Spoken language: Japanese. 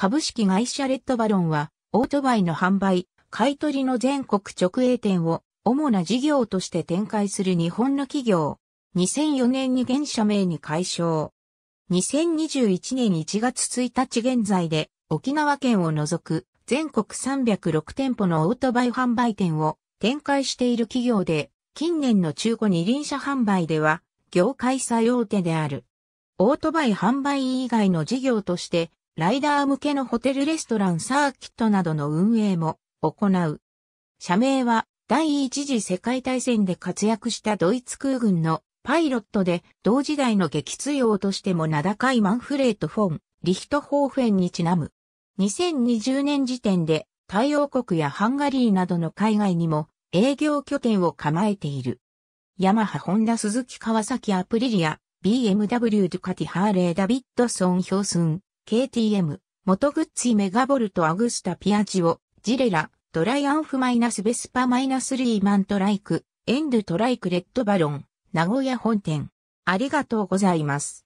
株式会社レッドバロンは、オートバイの販売、買取の全国直営店を主な事業として展開する日本の企業。2004年に現社名に解消。2021年1月1日現在で沖縄県を除く全国306店舗のオートバイ販売店を展開している企業で、近年の中古二輪車販売では業界最大手である。オートバイ販売以外の事業としてライダー向けのホテルレストランサーキットなどの運営も行う。社名は第一次世界大戦で活躍したドイツ空軍のパイロットで同時代の撃墜王としても名高いマンフレート・フォン、リヒトホーフェンにちなむ。2020年時点で太陽国やハンガリーなどの海外にも営業拠点を構えている。ヤマハ、ホンダ、鈴木、川崎、アプリリア、BMW、ドゥカティ、ハーレー、ダビッドソン、ヒョウスン、KTM、モトグッチメガボルトアグスタピアジオ、ジレラ、ドライアンフマイナスベスパマイナスリーマントライク、エンドトライクレッドバロン、名古屋本店。ありがとうございます。